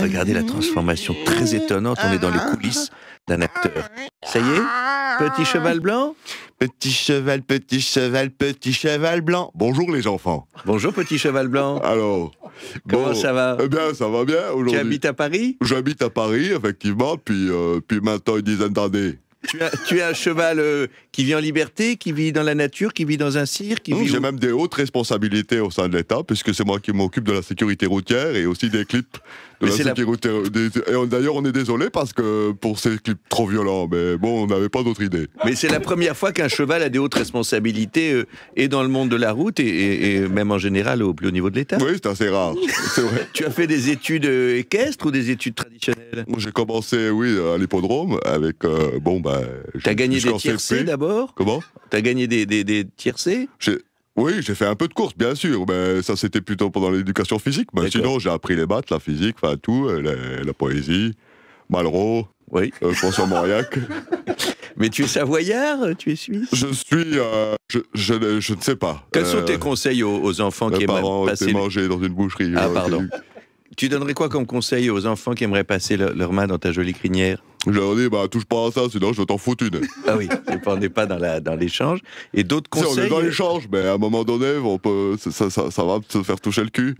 Regardez la mmh. transformation très étonnante. On est dans les coulisses d'un acteur. Ça y est Petit cheval blanc Petit cheval, petit cheval, petit cheval blanc. Bonjour les enfants. Bonjour petit cheval blanc. Alors Comment ça va Eh bien, ça va bien aujourd'hui. Tu habites à Paris J'habite à Paris, effectivement, puis, euh, puis maintenant une dizaine d'années tu, es un cheval euh, qui vit en liberté, qui vit dans la nature, qui vit dans un cirque. Oui, J'ai même des hautes responsabilités au sein de l'État, puisque c'est moi qui m'occupe de la sécurité routière et aussi des clips de la sécurité routière. D'ailleurs, on est désolé parce que pour ces clips trop violents, mais bon, on n'avait pas d'autre idée. Mais c'est la première fois qu'un cheval a des hautes responsabilités euh, et dans le monde de la route et, même en général au plus haut niveau de l'État. Oui, c'est assez rare. Vrai. tu as fait des études euh, équestres ou des études traditionnelles J'ai commencé, oui, à l'hippodrome avec, bon, bah, euh, T'as gagné, des tiercés d'abord Comment T'as gagné des, tiercés oui, j'ai fait un peu de course, bien sûr, mais ça c'était plutôt pendant l'éducation physique. Mais sinon, j'ai appris les maths, la physique, enfin tout, euh, la, poésie, Malraux, oui. Euh, François Mauriac. Mais tu es savoyard, tu es suisse Je suis. je, ne sais pas. Quels sont tes conseils aux, enfants qui aimeraient passer. manger dans une boucherie. Ah, pardon. Tu donnerais quoi comme conseil aux enfants qui aimeraient passer leur main dans ta jolie crinière leur dis, bah, touche pas à ça, sinon je t'en foutre une. Ah oui, on n'est pas dans, dans l'échange. Et d'autres si, conseils. on est dans euh, l'échange, mais à un moment donné, on peut, ça, ça, ça va se faire toucher le cul.